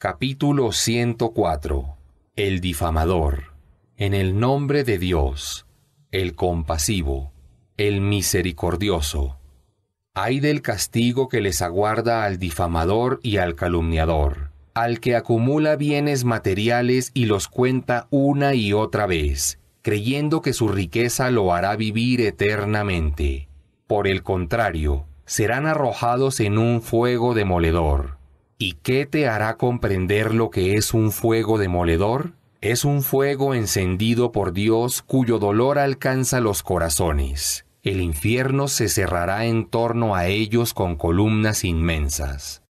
Capítulo 104 El difamador En el nombre de Dios, el compasivo, el misericordioso. Ay del castigo que les aguarda al difamador y al calumniador, al que acumula bienes materiales y los cuenta una y otra vez, creyendo que su riqueza lo hará vivir eternamente. Por el contrario, serán arrojados en un fuego demoledor ¿Y qué te hará comprender lo que es un fuego demoledor? Es un fuego encendido por Dios cuyo dolor alcanza los corazones. El infierno se cerrará en torno a ellos con columnas inmensas.